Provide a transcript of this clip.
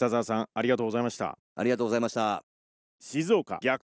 北澤さんありがとうございましたありがとうございました静岡逆